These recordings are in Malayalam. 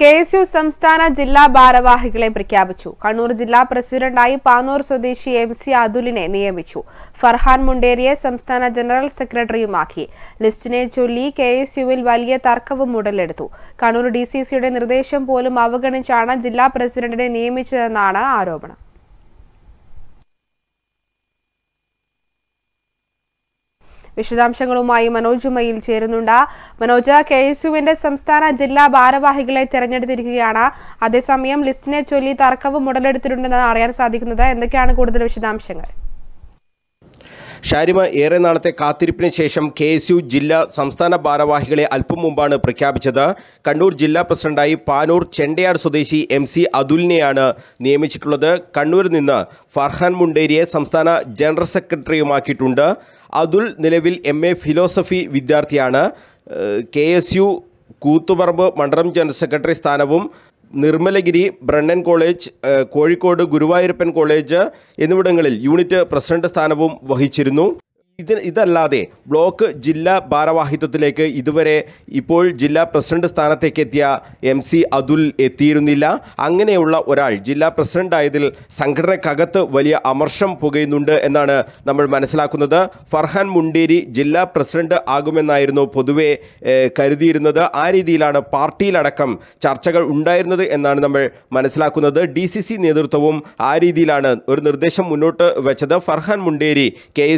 കെ എസ് യു സംസ്ഥാന ജില്ലാ ഭാരവാഹികളെ പ്രഖ്യാപിച്ചു കണ്ണൂർ ജില്ലാ പ്രസിഡന്റായി പാനൂർ സ്വദേശി എം സി അതുലിനെ നിയമിച്ചു ഫർഹാൻ മുണ്ടേരിയെ സംസ്ഥാന ജനറൽ സെക്രട്ടറിയുമാക്കി ലിസ്റ്റിനെ ചൊല്ലി കെ എസ് യുവിൽ വലിയ തർക്കവും ഉടലെടുത്തു കണ്ണൂർ ഡി സി സിയുടെ നിർദ്ദേശം പോലും അവഗണിച്ചാണ് ജില്ലാ പ്രസിഡന്റിനെ നിയമിച്ചതെന്നാണ് ആരോപണം വിശദാംശങ്ങളുമായി മനോജുമയിൽ ചേരുന്നുണ്ട് മനോജ കെ എസ് യുവിന്റെ സംസ്ഥാന ജില്ലാ ഭാരവാഹികളെ തെരഞ്ഞെടുത്തിരിക്കുകയാണ് അതേസമയം ലിസ്റ്റിനെ ചൊല്ലി തർക്കവും ഉടലെടുത്തിട്ടുണ്ടെന്നാണ് അറിയാൻ സാധിക്കുന്നത് എന്തൊക്കെയാണ് കൂടുതൽ വിശദാംശങ്ങൾ ഷാരിമ ഏറെ നാളത്തെ കാത്തിരിപ്പിന് ശേഷം കെ എസ് യു ജില്ലാ സംസ്ഥാന ഭാരവാഹികളെ അല്പം മുമ്പാണ് പ്രഖ്യാപിച്ചത് കണ്ണൂർ ജില്ലാ പ്രസിഡന്റായി പാനൂർ ചെണ്ടയാർ സ്വദേശി എം സി അതുലിനെയാണ് നിയമിച്ചിട്ടുള്ളത് കണ്ണൂരിൽ നിന്ന് ഫർഹാൻ മുണ്ടേരിയെ സംസ്ഥാന ജനറൽ സെക്രട്ടറിയുമാക്കിയിട്ടുണ്ട് അതുൽ നിലവിൽ എം എ ഫിലോസഫി വിദ്യാർത്ഥിയാണ് കെ എസ് യു കൂത്തുപറമ്പ് മണ്ഡലം ജനറൽ സെക്രട്ടറി സ്ഥാനവും Nirmalagiri Brennan college Kozhikode Guruvayurappan college എന്നിവിടങ്ങളിൽ യൂണിറ്റ് പ്രസിഡന്റ് സ്ഥാനവും വഹിച്ചിരുന്നു ഇത് ഇതല്ലാതെ ബ്ലോക്ക് ജില്ലാ ഭാരവാഹിത്വത്തിലേക്ക് ഇതുവരെ ഇപ്പോൾ ജില്ലാ പ്രസിഡന്റ് സ്ഥാനത്തേക്ക് എത്തിയ എം സി അതുൽ എത്തിയിരുന്നില്ല അങ്ങനെയുള്ള ഒരാൾ ജില്ലാ പ്രസിഡന്റ് ആയതിൽ സംഘടനക്കകത്ത് വലിയ അമർഷം പുകയുന്നുണ്ട് എന്നാണ് നമ്മൾ മനസ്സിലാക്കുന്നത് ഫർഹാൻ മുണ്ടേരി ജില്ലാ പ്രസിഡന്റ് ആകുമെന്നായിരുന്നു പൊതുവെ കരുതിയിരുന്നത് ആ രീതിയിലാണ് പാർട്ടിയിലടക്കം ചർച്ചകൾ ഉണ്ടായിരുന്നത് എന്നാണ് നമ്മൾ മനസ്സിലാക്കുന്നത് ഡി നേതൃത്വവും ആ രീതിയിലാണ് ഒരു നിർദ്ദേശം മുന്നോട്ട് വെച്ചത് ഫർഹാൻ മുണ്ടേരി കെ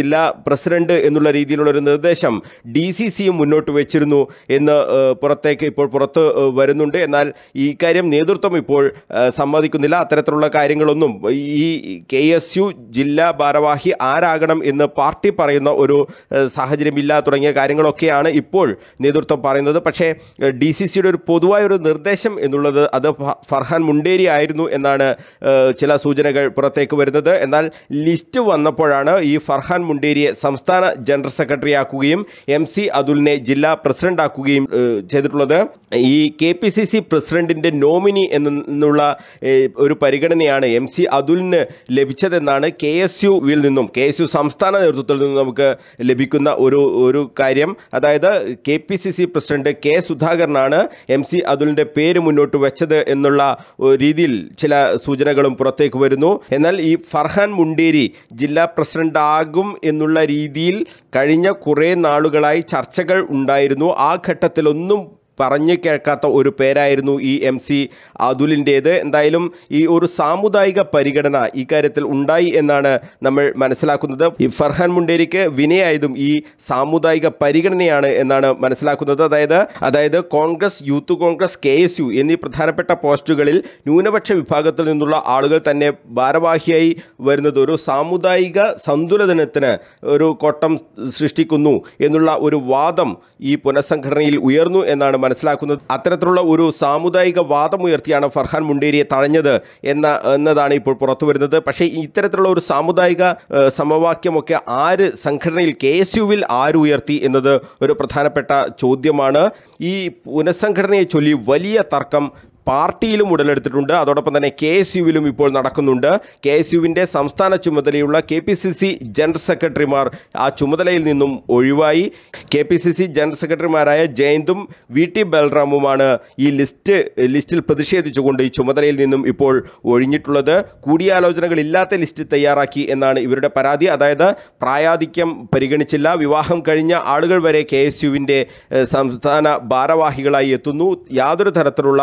ജില്ലാ പ്രസിഡന്റ് എന്നുള്ള രീതിയിലുള്ള ഒരു നിർദ്ദേശം ഡി സി സിയും മുന്നോട്ട് വെച്ചിരുന്നു എന്ന് പുറത്തേക്ക് ഇപ്പോൾ പുറത്ത് വരുന്നുണ്ട് എന്നാൽ ഈ കാര്യം നേതൃത്വം ഇപ്പോൾ സമ്മതിക്കുന്നില്ല അത്തരത്തിലുള്ള കാര്യങ്ങളൊന്നും ഈ കെ എസ് യു ജില്ലാ ഭാരവാഹി ആരാകണം എന്ന് പാർട്ടി പറയുന്ന ഒരു സാഹചര്യമില്ല തുടങ്ങിയ കാര്യങ്ങളൊക്കെയാണ് ഇപ്പോൾ നേതൃത്വം പറയുന്നത് പക്ഷേ ഡി സി സിയുടെ ഒരു പൊതുവായ ഒരു നിർദ്ദേശം എന്നുള്ളത് അത് ഫർഹാൻ മുണ്ടേരി ആയിരുന്നു എന്നാണ് ചില സൂചനകൾ പുറത്തേക്ക് വരുന്നത് എന്നാൽ ലിസ്റ്റ് വന്നപ്പോഴാണ് ഈ ഫർഹാൻ മുണ്ടേരി കോടിയേരിയെ സംസ്ഥാന ജനറൽ സെക്രട്ടറിയാക്കുകയും എം സി അതുലിനെ ജില്ലാ പ്രസിഡന്റാക്കുകയും ചെയ്തിട്ടുള്ളത് ഈ കെ പി സി സി പ്രസിഡന്റിന്റെ നോമിനി എന്നുള്ള ഒരു പരിഗണനയാണ് എം സി അതുലിന് ലഭിച്ചതെന്നാണ് കെ എസ് യുവിൽ നിന്നും കെ എസ് യു സംസ്ഥാന നേതൃത്വത്തിൽ നിന്നും നമുക്ക് ലഭിക്കുന്ന ഒരു ഒരു കാര്യം അതായത് K P C C president K സുധാകരനാണ് എം സി അതുലിന്റെ പേര് മുന്നോട്ട് വെച്ചത് എന്നുള്ള രീതിയിൽ ചില സൂചനകളും പുറത്തേക്ക് വരുന്നു എന്നാൽ ഈ ഫർഹാൻ മുണ്ടേരി ജില്ലാ പ്രസിഡന്റ് ആകും എന്ന് എന്നുള്ള രീതിയിൽ കഴിഞ്ഞ കുറേ നാളുകളായി ചർച്ചകൾ ഉണ്ടായിരുന്നു ആ ഘട്ടത്തിലൊന്നും പറഞ്ഞു കേൾക്കാത്ത ഒരു പേരായിരുന്നു ഈ എം സി അതുലിൻ്റേത് എന്തായാലും ഈ ഒരു സാമുദായിക പരിഗണന ഇക്കാര്യത്തിൽ ഉണ്ടായി എന്നാണ് നമ്മൾ മനസ്സിലാക്കുന്നത് ഈ ഫർഹാൻ മുണ്ടേരിക്ക് വിനയായതും ഈ സാമുദായിക പരിഗണനയാണ് എന്നാണ് മനസ്സിലാക്കുന്നത് അതായത് അതായത് Congress youth Congress K S U എന്നീ പ്രധാനപ്പെട്ട പോസ്റ്റുകളിൽ ന്യൂനപക്ഷ വിഭാഗത്തിൽ നിന്നുള്ള ആളുകൾ തന്നെ ഭാരവാഹിയായി വരുന്നത് ഒരു സാമുദായിക സന്തുലനത്തിന് ഒരു കോട്ടം സൃഷ്ടിക്കുന്നു എന്നുള്ള ഒരു വാദം ഈ പുനഃസംഘടനയിൽ ഉയർന്നു എന്നാണ് മനസ്സിലാക്കുന്നത് അത്തരത്തിലുള്ള ഒരു സാമുദായിക വാദമുയർത്തിയാണ് ഫർഹാൻ മുണ്ടേരിയെ തഴഞ്ഞത് എന്ന എന്നതാണ് ഇപ്പോൾ പുറത്തു വരുന്നത് പക്ഷേ ഇത്തരത്തിലുള്ള ഒരു സാമുദായിക സമവാക്യമൊക്കെ ആര് സംഘടനയിൽ കെ എസ് യുവിൽ ആരുയർത്തി എന്നത് ഒരു പ്രധാനപ്പെട്ട ചോദ്യമാണ് ഈ പുനഃസംഘടനയെ ചൊല്ലി വലിയ തർക്കം പാർട്ടിയിലും ഉടലെടുത്തിട്ടുണ്ട് അതോടൊപ്പം തന്നെ കെ എസ് യുവിലും ഇപ്പോൾ നടക്കുന്നുണ്ട് കെ എസ് യുവിൻ്റെ സംസ്ഥാന ചുമതലയുള്ള K P C C general സെക്രട്ടറിമാർ ആ ചുമതലയിൽ നിന്നും ഒഴിവായി K P C C general സെക്രട്ടറിമാരായ ജയന്തും വി ടി ബൽറാമുമാണ് ഈ ലിസ്റ്റ് ലിസ്റ്റിൽ പ്രതിഷേധിച്ചുകൊണ്ട് ഈ ചുമതലയിൽ നിന്നും ഇപ്പോൾ ഒഴിഞ്ഞിട്ടുള്ളത് കൂടിയാലോചനകളില്ലാത്ത ലിസ്റ്റ് തയ്യാറാക്കി എന്നാണ് ഇവരുടെ പരാതി അതായത് പ്രായാധിക്യം പരിഗണിച്ചില്ല വിവാഹം കഴിഞ്ഞ ആളുകൾ വരെ കെ എസ് യുവിൻ്റെ സംസ്ഥാന ഭാരവാഹികളായി എത്തുന്നു യാതൊരു തരത്തിലുള്ള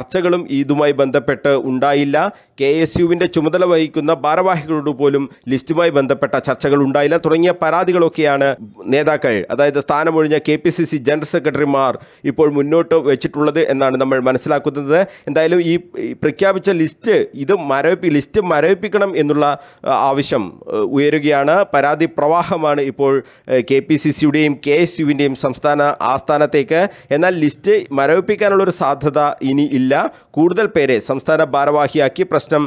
ചർച്ചകളും ഇതുമായി ബന്ധപ്പെട്ട് ഉണ്ടായില്ല കെ എസ് യുവിൻ്റെ ചുമതല വഹിക്കുന്ന ഭാരവാഹികളോട് പോലും ലിസ്റ്റുമായി ബന്ധപ്പെട്ട ചർച്ചകൾ ഉണ്ടായില്ല തുടങ്ങിയ പരാതികളൊക്കെയാണ് നേതാക്കൾ അതായത് സ്ഥാനമൊഴിഞ്ഞ K P C C general സെക്രട്ടറിമാർ ഇപ്പോൾ മുന്നോട്ട് വെച്ചിട്ടുള്ളത് എന്നാണ് നമ്മൾ മനസ്സിലാക്കുന്നത് എന്തായാലും ഈ പ്രഖ്യാപിച്ച ലിസ്റ്റ് ഇത് മരവിപ്പി ലിസ്റ്റ് മരവിപ്പിക്കണം എന്നുള്ള ആവശ്യം ഉയരുകയാണ് പരാതി പ്രവാഹമാണ് ഇപ്പോൾ കെ പി സി സിയുടെയും കെ എസ് യുവിൻ്റെയും സംസ്ഥാന ആസ്ഥാനത്തേക്ക് എന്നാൽ ലിസ്റ്റ് മരവിപ്പിക്കാനുള്ളൊരു സാധ്യത ഇനി ഇല്ല കൂടുതൽ പേരെ സംസ്ഥാന ഭാരവാഹിയാക്കി പ്രശ്നം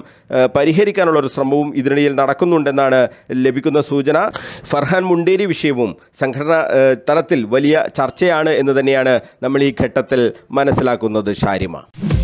പരിഹരിക്കാനുള്ള ഒരു ശ്രമവും ഇതിനിടയിൽ നടക്കുന്നുണ്ടെന്നാണ് ലഭിക്കുന്ന സൂചന ഫർഹാൻ മുണ്ടേരി വിഷയവും സംഘടനാ തലത്തിൽ വലിയ ചർച്ചയാണ് എന്ന് തന്നെയാണ് നമ്മൾ ഈ ഘട്ടത്തിൽ മനസ്സിലാക്കുന്നത് ഷാരിമ